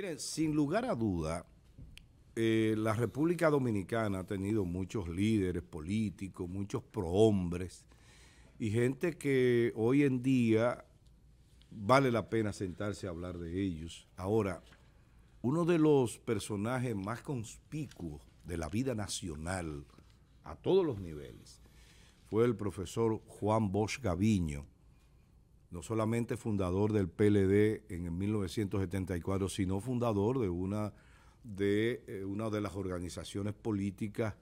Miren, sin lugar a duda, eh, la República Dominicana ha tenido muchos líderes políticos, muchos prohombres y gente que hoy en día vale la pena sentarse a hablar de ellos. Ahora, uno de los personajes más conspicuos de la vida nacional a todos los niveles fue el profesor Juan Bosch Gaviño, no solamente fundador del PLD en 1974, sino fundador de una de, eh, las organizaciones políticas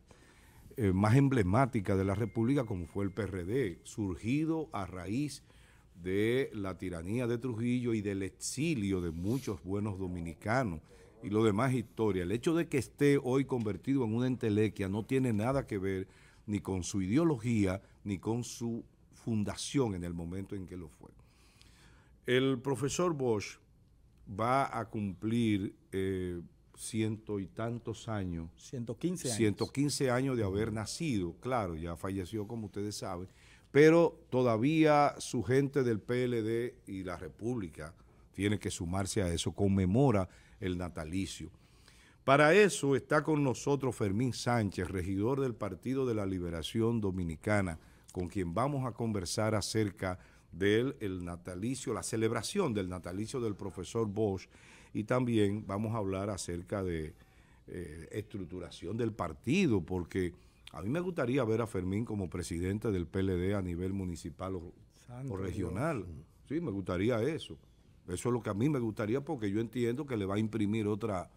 eh, más emblemáticas de la República, como fue el PRD, surgido a raíz de la tiranía de Trujillo y del exilio de muchos buenos dominicanos y lo demás historia. El hecho de que esté hoy convertido en una entelequia no tiene nada que ver ni con su ideología ni con su fundación en el momento en que lo fue. El profesor Bosch va a cumplir eh, ciento y tantos años. 115 años. 115 años de haber nacido, claro, ya falleció como ustedes saben, pero todavía su gente del PLD y la República tiene que sumarse a eso, conmemora el natalicio. Para eso está con nosotros Fermín Sánchez, regidor del Partido de la Liberación Dominicana, con quien vamos a conversar acerca del el natalicio, la celebración del natalicio del profesor Bosch y también vamos a hablar acerca de eh, estructuración del partido, porque a mí me gustaría ver a Fermín como presidente del PLD a nivel municipal o, regional. Sí, me gustaría eso. Eso es lo que a mí me gustaría porque yo entiendo que le va a imprimir otra,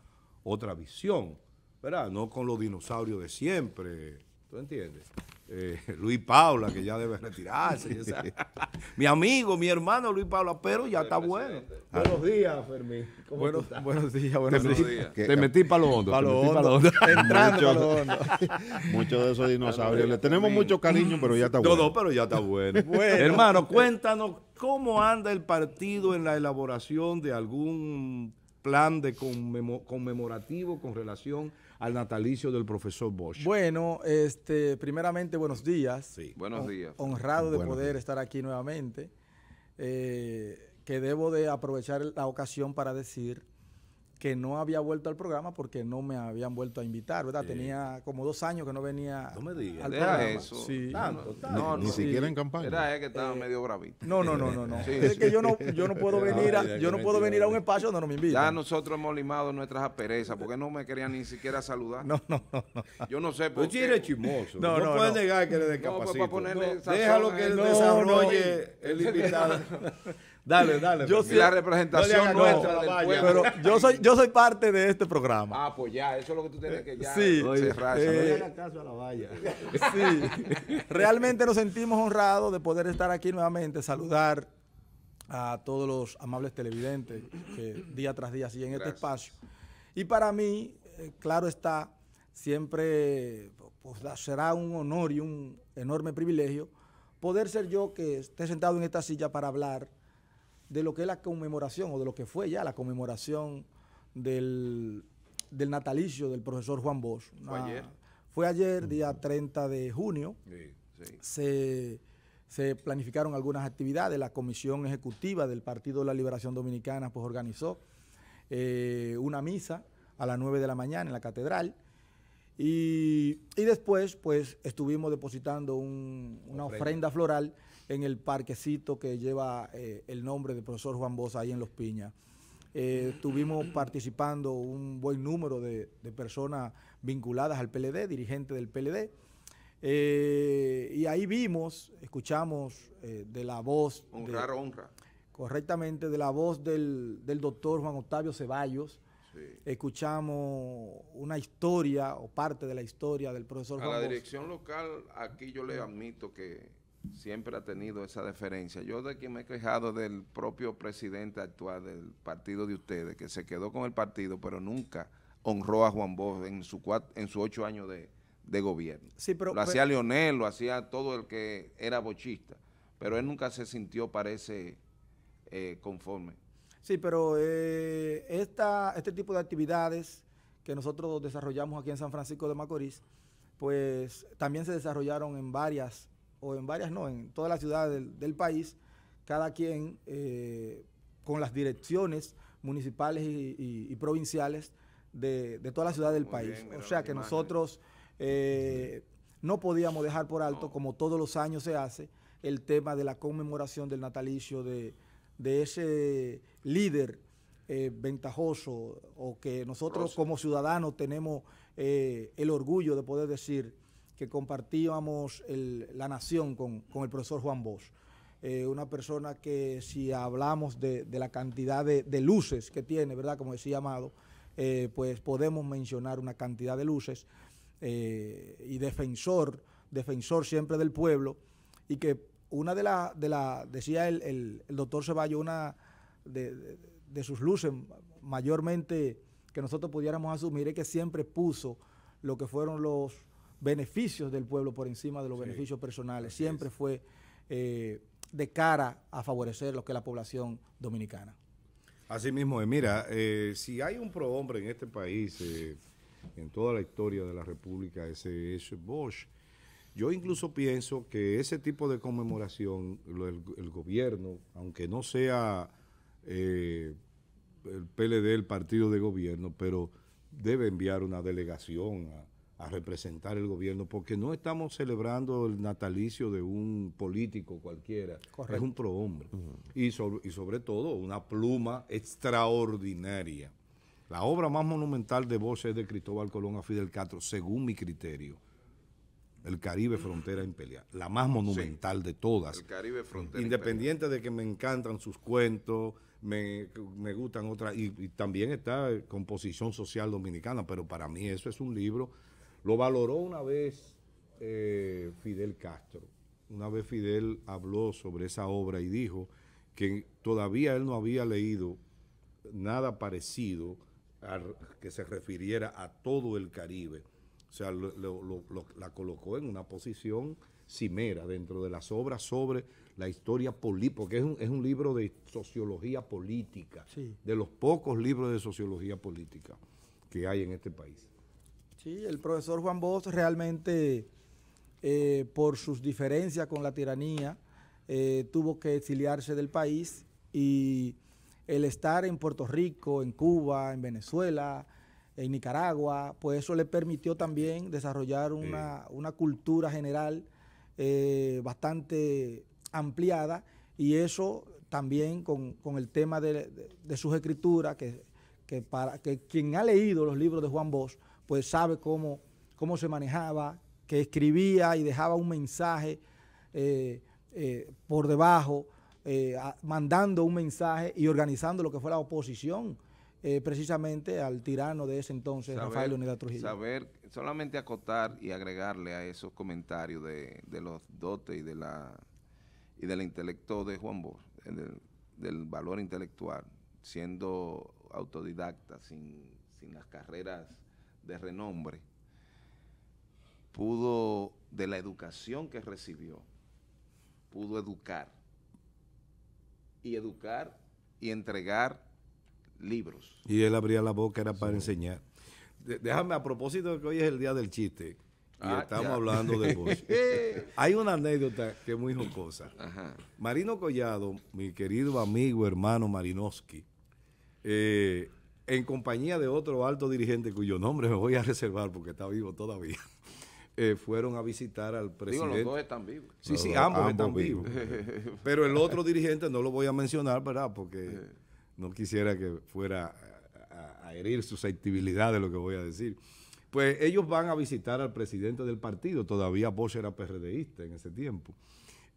otra visión, ¿verdad? No con los dinosaurios de siempre, ¿Tú entiendes? Eh, Luis Paula, que ya debe retirarse. mi amigo, mi hermano Luis Paula, pero ya está bueno. Buenos días, Fermín. ¿Cómo buenos días, buenos días. Te metí para lo hondo. Para lo Entrando Muchos de esos dinosaurios. Le tenemos mucho cariño, pero ya está bueno. todo pero ya está bueno. Hermano, cuéntanos cómo anda el partido en la elaboración de algún plan de conmemorativo con relación al natalicio del profesor Bosch. Bueno, este, primeramente, buenos días. Sí, buenos días. Honrado de poder estar aquí nuevamente. Eh, que debo de aprovechar la ocasión para decir que no había vuelto al programa porque no me habían vuelto a invitar, ¿verdad? Tenía como dos años que no venía. No me digas. Al eso. Tanto, No, ni, siquiera en campaña. Era que estaba eh, medio bravito. No, no, no, no, no. es que yo no, yo no puedo venir a, yo no puedo venir a un espacio donde no me invitan. Ya nosotros hemos limado nuestras asperezas porque no me querían ni siquiera saludar. No, no, no. Yo no sé pues por qué. chismoso. No, no, puedes negar que le de No, pues, para ponerle Déjalo que él desarrolle el invitado. Dale, dale. Yo soy pues, la representación nuestra Pero yo soy, yo soy parte de este programa. Ah, pues ya, eso es lo que tú tienes que eh, ya sí, eh, caso a la valla. Sí. Realmente nos sentimos honrados de poder estar aquí nuevamente, saludar a todos los amables televidentes que día tras día siguen este espacio. Y para mí, eh, claro está, siempre pues, será un honor y un enorme privilegio poder ser yo que esté sentado en esta silla para hablar de lo que es la conmemoración o de lo que fue ya la conmemoración del, natalicio del profesor Juan Bosch. Fue ayer. Fue ayer, día 30 de junio. Sí, Se, planificaron algunas actividades. La comisión ejecutiva del Partido de la Liberación Dominicana pues, organizó eh, una misa a las 9 de la mañana en la catedral. Y, después, pues, estuvimos depositando una ofrenda. floral en el parquecito que lleva eh, el nombre del profesor Juan Bosa ahí en Los Piñas. Eh, estuvimos participando un buen número de, personas vinculadas al PLD, dirigentes del PLD. Eh, y ahí vimos, escuchamos de la voz... Honrar, honra. Correctamente, de la voz del, del doctor Juan Octavio Ceballos, Escuchamos una historia o parte de la historia del profesor A la dirección local, aquí yo le admito que siempre ha tenido esa deferencia. Yo de quien me he quejado del propio presidente actual del partido de ustedes, que se quedó con el partido, pero nunca honró a Juan Bosch en sus en su ocho años de, gobierno. lo hacía Leonel, lo hacía todo el que era bochista, pero él nunca se sintió, parece, eh, conforme. Sí, pero eh, este tipo de actividades que nosotros desarrollamos aquí en San Francisco de Macorís, pues también se desarrollaron en varias, o en varias no, en todas las ciudades del, país, cada quien eh, con las direcciones municipales y, provinciales de, de, toda la ciudad del país. o sea que nosotros eh, no podíamos dejar por alto, como todos los años se hace, el tema de la conmemoración del natalicio de de ese líder eh, ventajoso o que nosotros como ciudadanos tenemos eh, el orgullo de poder decir que compartíamos la nación con, el profesor Juan Bosch. Eh, una persona que si hablamos de, la cantidad de, de, luces que tiene, ¿verdad? Como decía Amado, pues podemos mencionar una cantidad de luces y defensor, defensor siempre del pueblo y que una de las, de la, decía el, doctor Ceballos, una de, sus luces mayormente que nosotros pudiéramos asumir es que siempre puso lo que fueron los beneficios del pueblo por encima de los beneficios personales. Siempre fue eh, de cara a favorecer lo que es la población dominicana. Así mismo, mira, eh, si hay un prohombre en este país, eh, en toda la historia de la República, ese es Bosch yo incluso pienso que ese tipo de conmemoración, el, gobierno, aunque no sea eh, el PLD el partido de gobierno, pero debe enviar una delegación a, representar el gobierno, porque no estamos celebrando el natalicio de un político cualquiera, es un prohombre. y, sobre, y sobre todo una pluma extraordinaria. La obra más monumental de voces es de Cristóbal Colón a Fidel Castro, según mi criterio el Caribe Frontera Imperial, la más monumental de todas. El Caribe Frontera Independiente de que me encantan sus cuentos, me, gustan otras, y, también está Composición Social Dominicana, pero para mí eso es un libro. Lo valoró una vez eh, Fidel Castro. Una vez Fidel habló sobre esa obra y dijo que todavía él no había leído nada parecido a, que se refiriera a todo el Caribe o sea, la colocó en una posición cimera dentro de las obras sobre la historia política, porque es un, libro de sociología política, de los pocos libros de sociología política que hay en este país. Sí, el profesor Juan Bosch realmente, eh, por sus diferencias con la tiranía, eh, tuvo que exiliarse del país y el estar en Puerto Rico, en Cuba, en Venezuela, en Nicaragua, pues eso le permitió también desarrollar una, cultura general eh, bastante ampliada y eso también con, el tema de, sus escrituras, que, para, que quien ha leído los libros de Juan Bosch, pues sabe cómo, cómo se manejaba, que escribía y dejaba un mensaje eh, eh, por debajo, mandando un mensaje y organizando lo que fue la oposición eh, precisamente al tirano de ese entonces, Rafael Unidad Trujillo. Saber, solamente acotar y agregarle a esos comentarios de, los dotes y de la y del intelecto de Juan Bosch, del, valor intelectual, siendo autodidacta, sin, sin las carreras de renombre, pudo, de la educación que recibió, pudo educar. Y educar y entregar libros. Y él abría la boca, era para enseñar. déjame, a propósito de que hoy es el día del chiste, y ah, estamos hablando de vos. Hay una anécdota que es muy jocosa. Marino Collado, mi querido amigo, hermano Marinowski, eh, en compañía de otro alto dirigente cuyo nombre me voy a reservar porque está vivo todavía, eh, fueron a visitar al presidente. Digo, los dos están vivos. Sí, sí, ambos, están vivos. Pero el otro dirigente no lo voy a mencionar, ¿verdad? Porque eh no quisiera que fuera a, herir susceptibilidad de lo que voy a decir. Pues ellos van a visitar al presidente del partido, todavía Bosch era PRDista en ese tiempo.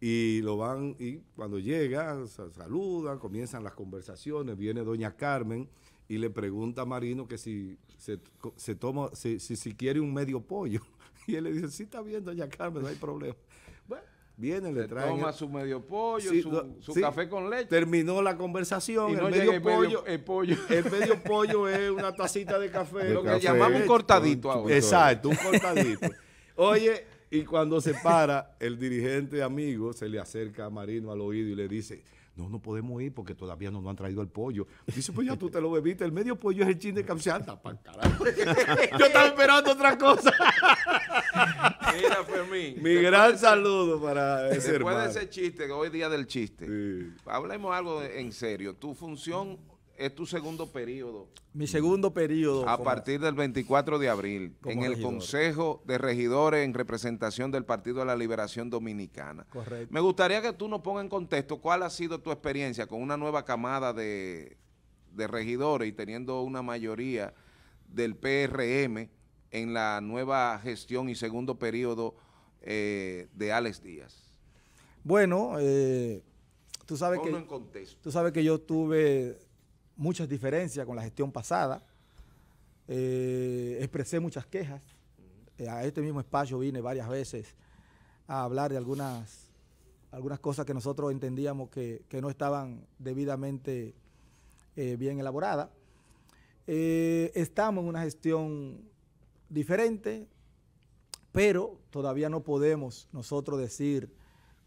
Y lo van, y cuando llegan, saludan, comienzan las conversaciones, viene doña Carmen y le pregunta a Marino que si se, toma, si, si, si quiere un medio pollo. Y él le dice, sí está bien, doña Carmen, no hay problema. Bueno, Viene, le, trae Toma su medio pollo, y su, café con leche. Terminó la conversación. el, medio pollo, el, medio pollo. es una tacita de café. lo que llamamos un cortadito Exacto, un cortadito. Oye, y cuando se para, el dirigente amigo se le acerca a Marino al oído y le dice no, no podemos ir porque todavía no nos han traído el pollo. Dice, pues ya tú te lo bebiste, el medio pollo es el chiste de capseata. para carajo. Yo estaba esperando otra cosa. Mira, Fermín. Mi gran saludo para ese Después de ese chiste, hoy día del chiste, hablemos algo en serio. Tu función es tu segundo periodo. Mi segundo periodo. A partir del 24 de abril, en el Consejo de Regidores en representación del Partido de la Liberación Dominicana. Correcto. Me gustaría que tú nos pongas en contexto cuál ha sido tu experiencia con una nueva camada de, regidores y teniendo una mayoría del PRM en la nueva gestión y segundo periodo eh, de Alex Díaz. Bueno, eh, tú sabes que... En contexto. Tú sabes que yo tuve muchas diferencias con la gestión pasada. Eh, expresé muchas quejas. Eh, a este mismo espacio vine varias veces a hablar de algunas, algunas cosas que nosotros entendíamos que, que no estaban debidamente eh, bien elaboradas. estamos en una gestión diferente, pero todavía no podemos nosotros decir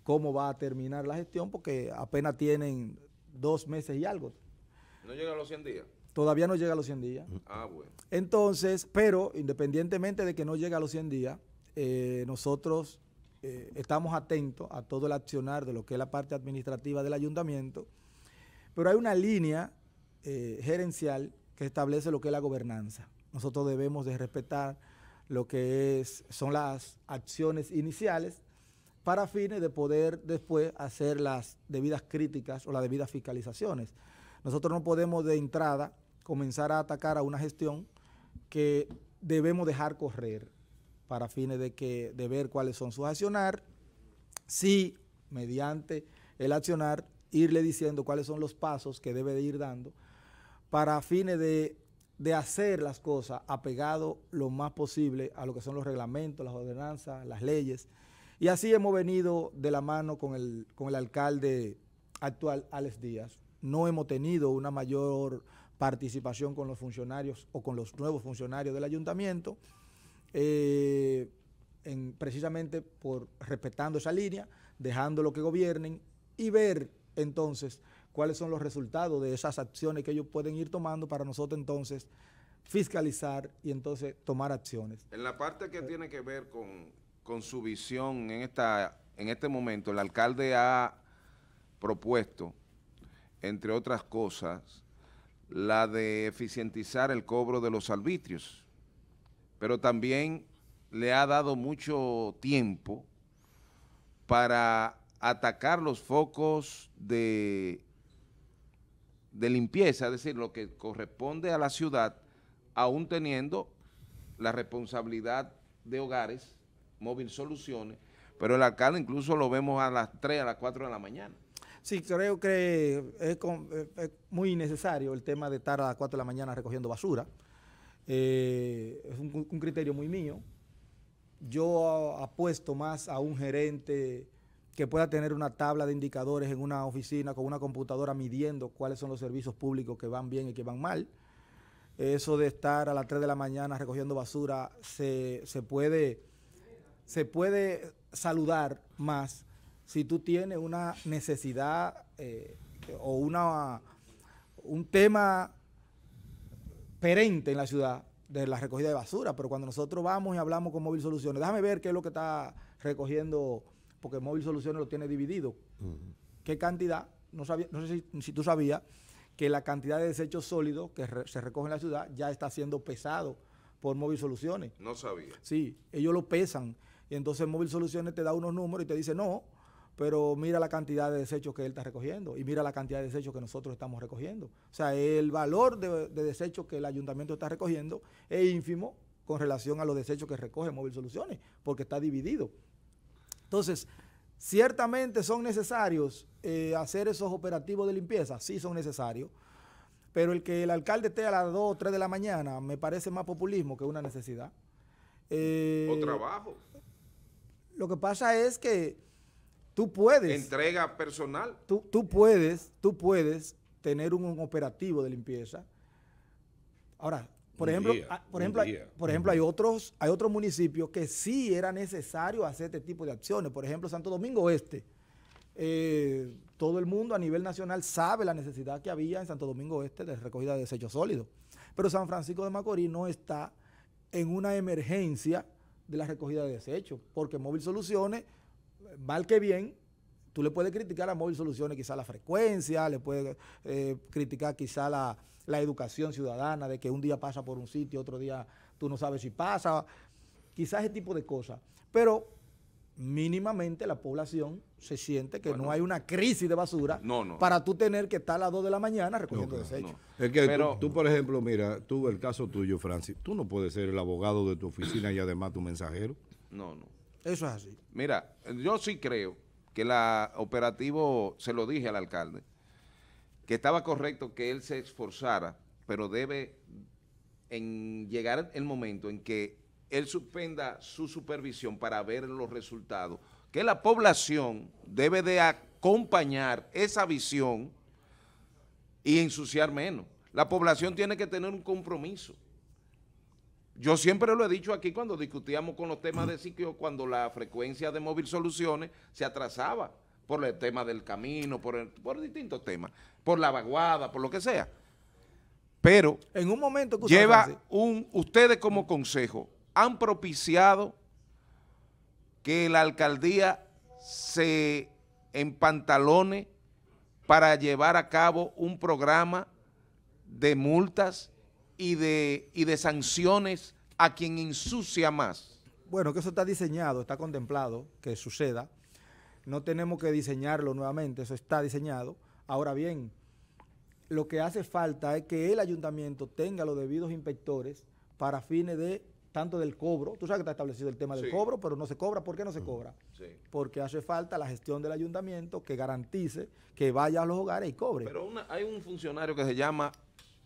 cómo va a terminar la gestión porque apenas tienen dos meses y algo ¿No llega a los 100 días? Todavía no llega a los 100 días. Mm. Ah, bueno. Entonces, pero independientemente de que no llegue a los 100 días, eh, nosotros eh, estamos atentos a todo el accionar de lo que es la parte administrativa del ayuntamiento, pero hay una línea eh, gerencial que establece lo que es la gobernanza. Nosotros debemos de respetar lo que es, son las acciones iniciales para fines de poder después hacer las debidas críticas o las debidas fiscalizaciones. Nosotros no podemos de entrada comenzar a atacar a una gestión que debemos dejar correr para fines de, que, de ver cuáles son sus accionar, si mediante el accionar irle diciendo cuáles son los pasos que debe de ir dando para fines de, hacer las cosas apegado lo más posible a lo que son los reglamentos, las ordenanzas, las leyes. Y así hemos venido de la mano con con el alcalde actual, Alex Díaz, no hemos tenido una mayor participación con los funcionarios o con los nuevos funcionarios del ayuntamiento, eh, precisamente por respetando esa línea, dejando lo que gobiernen y ver entonces cuáles son los resultados de esas acciones que ellos pueden ir tomando para nosotros entonces fiscalizar y entonces tomar acciones. En la parte que tiene que ver con, con su visión en, esta, en este momento, el alcalde ha propuesto entre otras cosas, la de eficientizar el cobro de los arbitrios, pero también le ha dado mucho tiempo para atacar los focos de, de limpieza, es decir, lo que corresponde a la ciudad, aún teniendo la responsabilidad de hogares, móvil soluciones, pero el alcalde incluso lo vemos a las 3, a las 4 de la mañana. Sí, creo que es, eh, muy necesario el tema de estar a las 4 de la mañana recogiendo basura. Eh, es un, criterio muy mío. Yo apuesto más a un gerente que pueda tener una tabla de indicadores en una oficina con una computadora midiendo cuáles son los servicios públicos que van bien y que van mal. Eso de estar a las 3 de la mañana recogiendo basura puede, se puede saludar más si tú tienes una necesidad eh, o una, un tema perente en la ciudad de la recogida de basura, pero cuando nosotros vamos y hablamos con Móvil Soluciones, déjame ver qué es lo que está recogiendo, porque Móvil Soluciones lo tiene dividido. ¿Qué cantidad? No, sabía, no sé si, tú sabías que la cantidad de desechos sólidos que se recoge en la ciudad ya está siendo pesado por Móvil Soluciones. No sabía. Sí, ellos lo pesan. Y entonces Móvil Soluciones te da unos números y te dice, no, pero mira la cantidad de desechos que él está recogiendo y mira la cantidad de desechos que nosotros estamos recogiendo. O sea, el valor de, desechos que el ayuntamiento está recogiendo es ínfimo con relación a los desechos que recoge Móvil Soluciones, porque está dividido. Entonces, ciertamente son necesarios eh, hacer esos operativos de limpieza, sí son necesarios, pero el que el alcalde esté a las 2 o 3 de la mañana me parece más populismo que una necesidad. o eh, trabajo. Lo que pasa es que Tú puedes. Entrega personal. Tú, tú puedes, tú puedes tener un, operativo de limpieza. Ahora, por ejemplo, ah, por ejemplo, hay, por ejemplo, hay otros, hay otros municipios que sí era necesario hacer este tipo de acciones. Por ejemplo, Santo Domingo Este. todo el mundo a nivel nacional sabe la necesidad que había en Santo Domingo Este de recogida de desechos sólidos. Pero San Francisco de Macorís no está en una emergencia de la recogida de desechos, porque Móvil Soluciones mal que bien, tú le puedes criticar a Móvil Soluciones quizá la frecuencia, le puedes eh, criticar quizá la, educación ciudadana de que un día pasa por un sitio, otro día tú no sabes si pasa, quizás ese tipo de cosas. Pero mínimamente la población se siente que no hay una crisis de basura para tú tener que estar a las 2 de la mañana recogiendo desechos. Es que Pero, tú, tú, por ejemplo, mira, tú, el caso tuyo, Francis, tú no puedes ser el abogado de tu oficina y además tu mensajero. No, no. Eso es así. Mira, yo sí creo que la operativo, se lo dije al alcalde, que estaba correcto que él se esforzara, pero debe en llegar el momento en que él suspenda su supervisión para ver los resultados, que la población debe de acompañar esa visión y ensuciar menos. La población tiene que tener un compromiso. Yo siempre lo he dicho aquí cuando discutíamos con los temas de sitio, cuando la frecuencia de Móvil Soluciones se atrasaba por el tema del camino, por, distintos temas, por la vaguada, por lo que sea. Pero en un momento lleva un, ustedes como consejo han propiciado que la alcaldía se empantalone para llevar a cabo un programa de multas y de, y de sanciones a quien ensucia más? Bueno, que eso está diseñado, está contemplado que suceda. No tenemos que diseñarlo nuevamente, eso está diseñado. Ahora bien, lo que hace falta es que el ayuntamiento tenga los debidos inspectores para fines de tanto del cobro, tú sabes que está establecido el tema del cobro, pero no se cobra. ¿Por qué no se cobra? Porque hace falta la gestión del ayuntamiento que garantice que vaya a los hogares y cobre. Pero hay un funcionario que se llama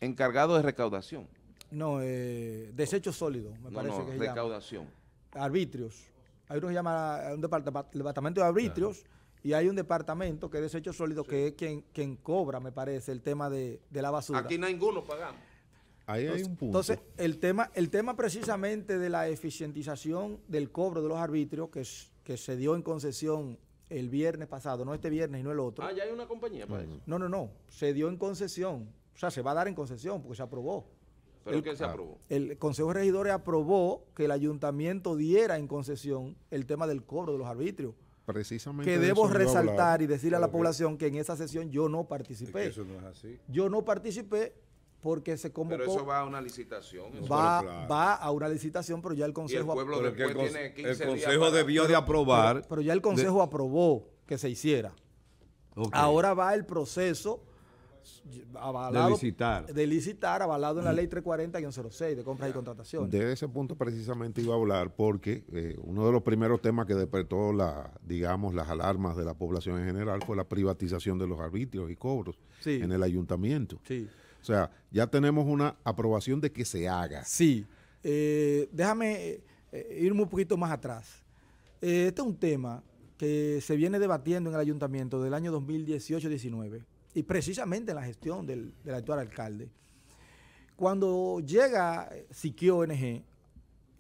encargado de recaudación. No, eh, desecho sólido, me parece que es recaudación. Arbitrios. Hay uno que llama un departamento, de arbitrios y hay un departamento que es desecho sólido que es quien, cobra, me parece, el tema de, la basura. Aquí ninguno pagamos. Ahí hay un punto. Entonces, el tema, el tema precisamente de la eficientización del cobro de los arbitrios que, que se dio en concesión el viernes pasado, no este viernes y no el otro. Ah, ya hay una compañía para eso. No, no, no. Se dio en concesión o sea, se va a dar en concesión porque se aprobó. ¿Pero el, qué se ah. aprobó? El Consejo de Regidores aprobó que el ayuntamiento diera en concesión el tema del coro de los arbitrios. Precisamente que debo resaltar y decirle a la población que en esa sesión yo no participé. eso no es así. Yo no participé porque se convocó. Pero eso va a una licitación. Va, va a una licitación, pero ya el Consejo... Y el pueblo después tiene 15 el Consejo debió de aprobar... Pero, ya el Consejo aprobó que se hiciera. Ahora va el proceso de licitar. avalado en la mm. ley 340-06 de compras y contrataciones. De ese punto precisamente iba a hablar porque eh, uno de los primeros temas que despertó la, digamos, las alarmas de la población en general fue la privatización de los arbitrios y cobros en el ayuntamiento. Sí. O sea, ya tenemos una aprobación de que se haga. Sí. Eh, déjame ir eh, irme un poquito más atrás. este es un tema que se viene debatiendo en el ayuntamiento del año 2018-19 y precisamente en la gestión del, actual alcalde. Cuando llega eh, Siquio NG,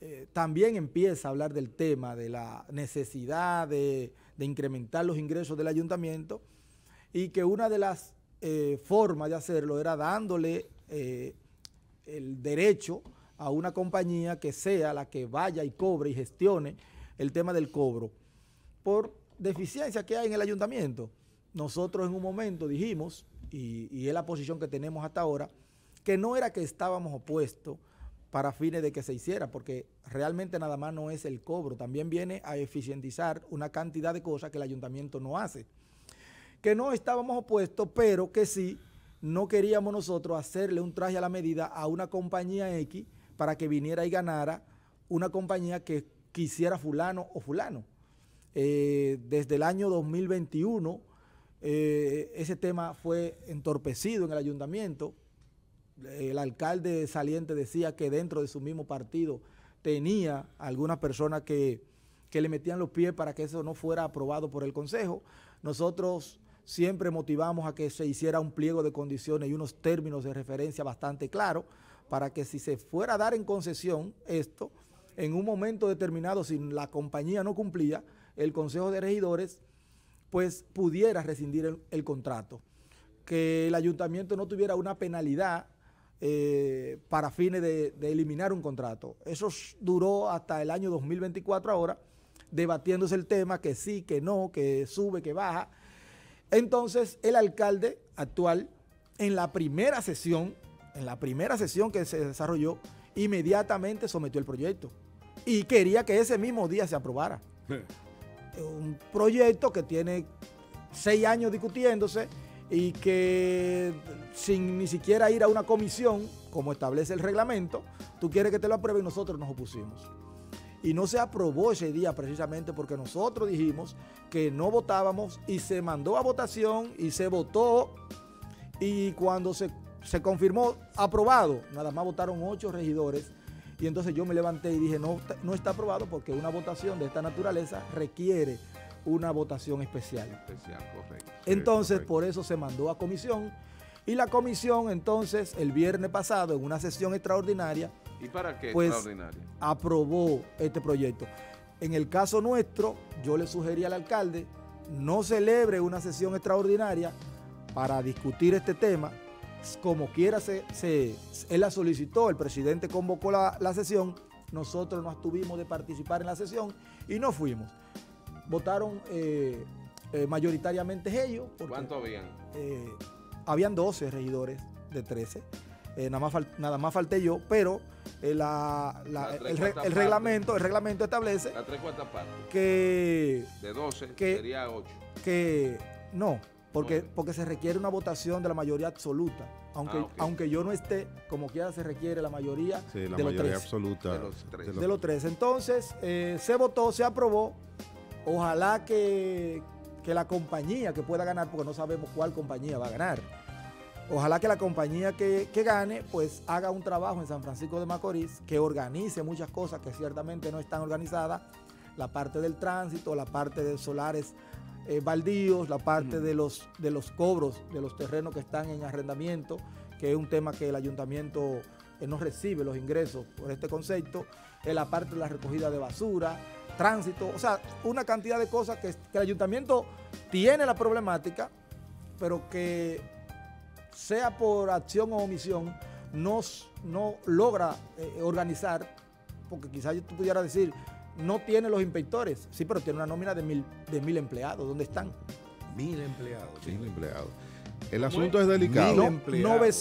eh, también empieza a hablar del tema de la necesidad de, incrementar los ingresos del ayuntamiento y que una de las eh, formas de hacerlo era dándole el derecho a una compañía que sea la que vaya y cobre y gestione el tema del cobro por deficiencia que hay en el ayuntamiento nosotros en un momento dijimos, y, es la posición que tenemos hasta ahora, que no era que estábamos opuestos para fines de que se hiciera, porque realmente nada más no es el cobro, también viene a eficientizar una cantidad de cosas que el ayuntamiento no hace. Que no estábamos opuestos, pero que sí no queríamos nosotros hacerle un traje a la medida a una compañía X para que viniera y ganara una compañía que quisiera fulano o fulano. Eh, desde el año 2021 eh, ese tema fue entorpecido en el ayuntamiento. El alcalde saliente decía que dentro de su mismo partido tenía algunas personas que, que le metían los pies para que eso no fuera aprobado por el Consejo. Nosotros siempre motivamos a que se hiciera un pliego de condiciones y unos términos de referencia bastante claros para que si se fuera a dar en concesión esto, en un momento determinado, si la compañía no cumplía, el Consejo de Regidores pues pudiera rescindir el, contrato. Que el ayuntamiento no tuviera una penalidad eh, para fines de, de, eliminar un contrato. Eso duró hasta el año 2024 ahora, debatiéndose el tema, que sí, que no, que sube, que baja. Entonces, el alcalde actual, en la primera sesión, en la primera sesión que se desarrolló, inmediatamente sometió el proyecto y quería que ese mismo día se aprobara un proyecto que tiene seis años discutiéndose y que sin ni siquiera ir a una comisión, como establece el reglamento, tú quieres que te lo apruebe y nosotros nos opusimos. Y no se aprobó ese día precisamente porque nosotros dijimos que no votábamos y se mandó a votación y se votó y cuando se, confirmó aprobado, nada más votaron ocho regidores y entonces yo me levanté y dije, no, no está aprobado porque una votación de esta naturaleza requiere una votación especial. Especial, correcto. Entonces, por eso se mandó a comisión. Y la comisión, entonces, el viernes pasado, en una sesión extraordinaria, ¿Y para qué pues, aprobó este proyecto. En el caso nuestro, yo le sugerí al alcalde, no celebre una sesión extraordinaria para discutir este tema, como quiera, se, se, él la solicitó, el presidente convocó la, sesión, nosotros no tuvimos de participar en la sesión y no fuimos. Votaron eh, eh, mayoritariamente ellos. Porque, ¿Cuánto habían? Eh, habían 12 regidores de 13. nada, más nada más falté yo, pero el, reglamento, el reglamento establece que de 12 que, sería 8. Que no, porque, se requiere una votación de la mayoría absoluta. Aunque, ah, aunque yo no esté, como quiera, se requiere la mayoría, de, los absoluta de los tres. De tres. Entonces, eh, se votó, se aprobó. Ojalá que, la compañía que pueda ganar, porque no sabemos cuál compañía va a ganar. Ojalá que la compañía que, que, gane, pues haga un trabajo en San Francisco de Macorís, que organice muchas cosas que ciertamente no están organizadas, la parte del tránsito, la parte de solares eh, baldíos, la parte de, los, de los cobros de los terrenos que están en arrendamiento, que es un tema que el ayuntamiento eh, no recibe los ingresos por este concepto, la parte de la recogida de basura, tránsito, o sea, una cantidad de cosas que, el ayuntamiento tiene la problemática, pero que sea por acción o omisión, no, no logra eh, organizar, porque quizás tú pudieras decir, no tiene los inspectores. Sí, pero tiene una nómina de mil, de mil empleados. ¿Dónde están? Mil empleados. Mil empleados. El asunto es delicado. No, empleados,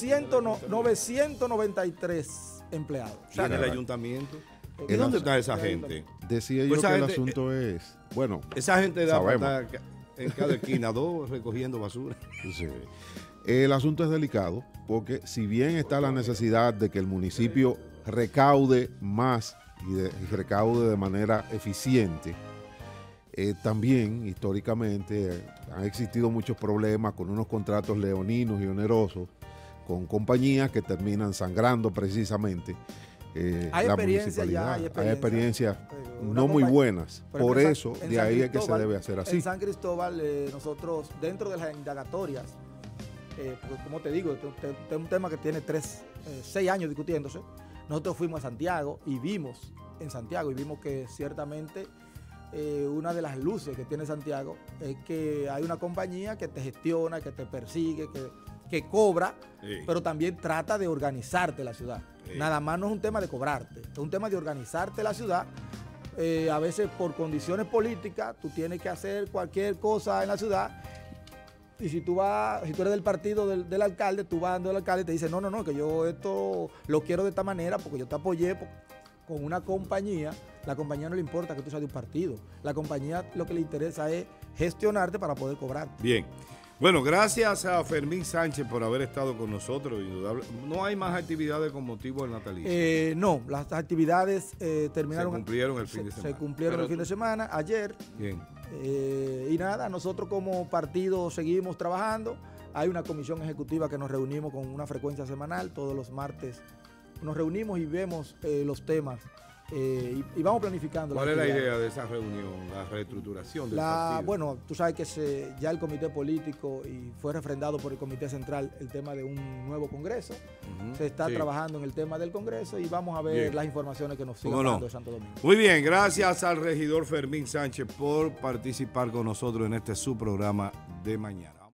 993 empleados. O en el ayuntamiento. ¿En dónde está esa gente? Decía pues yo que el asunto eh, es. Bueno, esa gente da está en cada esquina, dos recogiendo basura. Sí. El asunto es delicado porque, si bien está la necesidad de que el municipio recaude más y, de, recaude de manera eficiente. Eh, también históricamente han existido muchos problemas con unos contratos leoninos y onerosos con compañías que terminan sangrando precisamente. Eh, la municipalidad hay, experiencias eh, no muy buenas. Por, eso, de ahí es que se debe hacer así. En San Cristóbal, nosotros, dentro de las indagatorias, como te digo, es un tema que tiene tres, seis años discutiéndose, nosotros fuimos a Santiago y vimos en Santiago y vimos que ciertamente eh, una de las luces que tiene Santiago es que hay una compañía que te gestiona, que te persigue, que, cobra, pero también trata de organizarte la ciudad. Nada más no es un tema de cobrarte, es un tema de organizarte la ciudad. Eh, a veces por condiciones políticas tú tienes que hacer cualquier cosa en la ciudad y si tú vas, si tú eres del partido del, alcalde, tú vas dando al alcalde y te dice, no, no, no, que yo esto lo quiero de esta manera porque yo te apoyé con una compañía. La compañía no le importa que tú seas de un partido. La compañía lo que le interesa es gestionarte para poder cobrar. Bien. Bueno, gracias a Fermín Sánchez por haber estado con nosotros. Indudable. ¿No hay más actividades con motivo del natalicio? Eh, no, las actividades eh, terminaron. Se cumplieron el fin de semana. Se cumplieron el fin de semana, ayer. Bien. Eh, y nada, nosotros como partido seguimos trabajando. Hay una comisión ejecutiva que nos reunimos con una frecuencia semanal, todos los martes nos reunimos y vemos eh, los temas eh, y, vamos planificando. ¿Cuál es la idea de esa reunión, la reestructuración del la, Bueno, tú sabes que ya el comité político y fue refrendado por el comité central el tema de un nuevo congreso. se está trabajando en el tema del congreso y vamos a ver las informaciones que nos sigan dando de Santo Domingo. Muy bien, gracias al regidor Fermín Sánchez por participar con nosotros en este su programa de mañana.